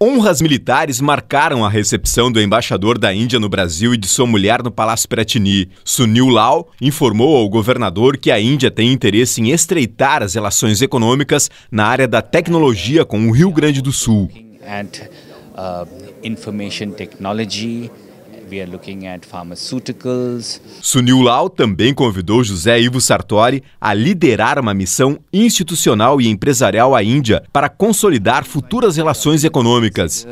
Honras militares marcaram a recepção do embaixador da Índia no Brasil e de sua mulher no Palácio Pratini. Sunil Lau informou ao governador que a Índia tem interesse em estreitar as relações econômicas na área da tecnologia com o Rio Grande do Sul. At, uh, Sunil Lau também convidou José Ivo Sartori a liderar uma missão institucional e empresarial à Índia para consolidar futuras relações econômicas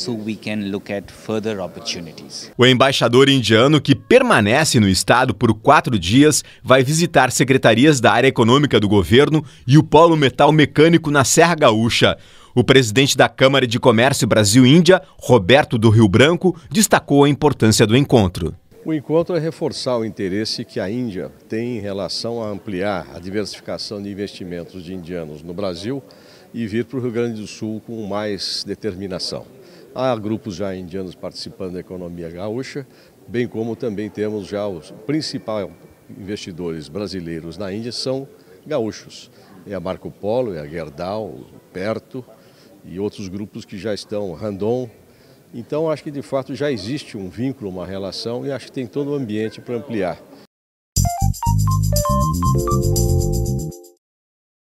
so we can look at further opportunities. O embaixador indiano, que permanece no estado por quatro dias, vai visitar secretarias da área econômica do governo e o polo metal mecânico na Serra Gaúcha. O presidente da Câmara de Comércio Brasil-Índia, Roberto do Rio Branco, destacou a importância do encontro. O encontro é reforçar o interesse que a Índia tem em relação a ampliar a diversificação de investimentos de indianos no Brasil e vir para o Rio Grande do Sul com mais determinação. Há grupos já indianos participando da economia gaúcha, bem como também temos já os principais investidores brasileiros na Índia são gaúchos. É a Marco Polo, é a Gerdau, Perto e outros grupos que já estão, Randon. Então acho que de fato já existe um vínculo, uma relação e acho que tem todo o ambiente para ampliar.